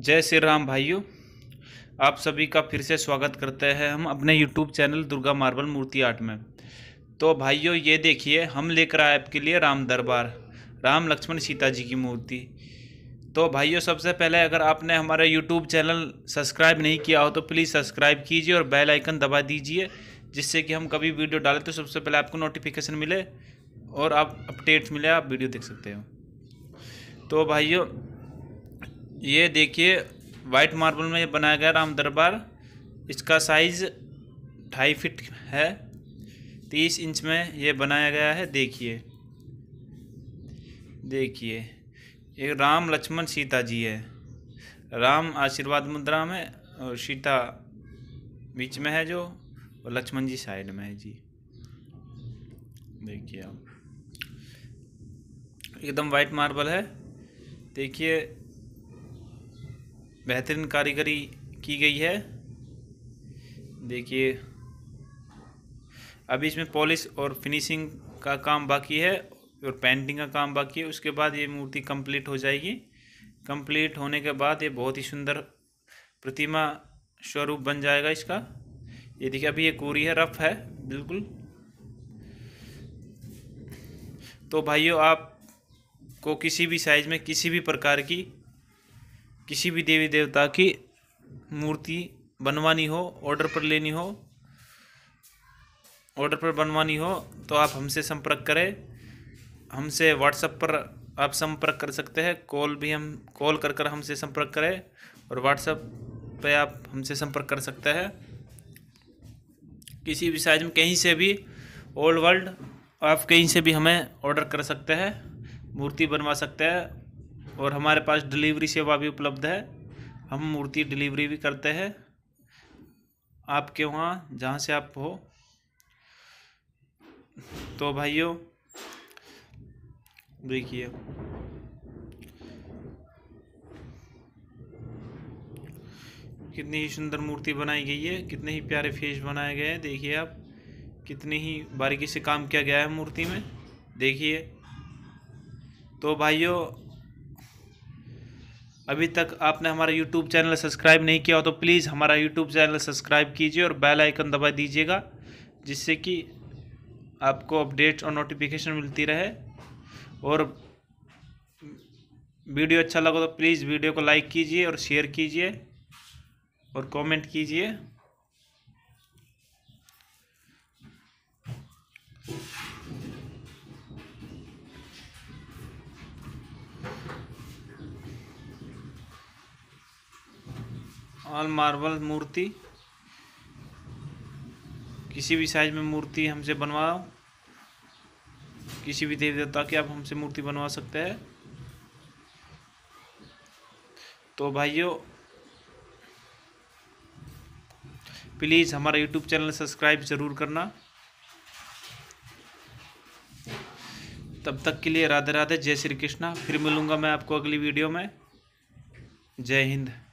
जय श्री राम भाइयों आप सभी का फिर से स्वागत करते हैं हम अपने YouTube channel Durga Marble Murti Art में तो भाइयों ये देखिए हम लेकर आए आपके लिए राम दरबार राम लक्ष्मण सीता जी की मूर्ति तो भाइयों सबसे पहले अगर आपने हमारा यूट्यूब चैनल सब्सक्राइब नहीं किया हो तो प्लीज़ सब्सक्राइब कीजिए और बेल आइकन दबा दीजिए जिससे कि हम कभी वीडियो डालें तो सबसे पहले आपको नोटिफिकेशन मिले और आप अपडेट्स मिले आप वीडियो देख सकते हो तो भाइयों ये देखिए वाइट मार्बल में बनाया गया राम दरबार इसका साइज़ ढाई फिट है तीस इंच में ये बनाया गया है देखिए देखिए ये राम लक्ष्मण सीता जी है राम आशीर्वाद मुद्रा में और सीता बीच में है जो और लक्ष्मण जी साइड में है जी देखिए आप एकदम वाइट मार्बल है देखिए बेहतरीन कारीगरी की गई है देखिए अभी इसमें पॉलिश और फिनिशिंग का काम बाकी है और पेंटिंग का काम बाकी है उसके बाद ये मूर्ति कंप्लीट हो जाएगी कंप्लीट होने के बाद ये बहुत ही सुंदर प्रतिमा स्वरूप बन जाएगा इसका ये देखिए अभी ये कोरी है रफ है बिल्कुल तो भाइयों आप को किसी भी साइज़ में किसी भी प्रकार की किसी भी देवी देवता की मूर्ति बनवानी हो ऑर्डर पर लेनी हो ऑर्डर पर बनवानी हो तो आप हमसे संपर्क करें हमसे व्हाट्सएप पर आप संपर्क कर सकते हैं कॉल भी हम कॉल कर कर हमसे संपर्क करें और व्हाट्सएप पे आप हमसे संपर्क कर सकते हैं किसी भी साइज में कहीं से भी ओल्ड वर्ल्ड आप कहीं से भी हमें ऑर्डर कर सकते हैं मूर्ति बनवा सकते हैं और हमारे पास डिलीवरी सेवा भी उपलब्ध है हम मूर्ति डिलीवरी भी करते हैं आपके वहाँ जहाँ से आप हो तो भाइयों देखिए कितनी ही सुंदर मूर्ति बनाई गई है कितने ही प्यारे फेस बनाए गए हैं देखिए आप कितनी ही बारीकी से काम किया गया है मूर्ति में देखिए तो भाइयों अभी तक आपने हमारा यूट्यूब चैनल सब्सक्राइब नहीं किया हो तो प्लीज़ हमारा यूट्यूब चैनल सब्सक्राइब कीजिए और बेल आइकन दबा दीजिएगा जिससे कि आपको अपडेट और नोटिफिकेशन मिलती रहे और वीडियो अच्छा लगा तो प्लीज़ वीडियो को लाइक कीजिए और शेयर कीजिए और कमेंट कीजिए ऑल मार्बल मूर्ति किसी भी साइज में मूर्ति हमसे बनवाओ किसी भी देवी देवता की आप हमसे मूर्ति बनवा सकते हैं तो भाइयों प्लीज़ हमारा यूट्यूब चैनल सब्सक्राइब ज़रूर करना तब तक के लिए राधे राधे जय श्री कृष्णा फिर मिलूँगा मैं आपको अगली वीडियो में जय हिंद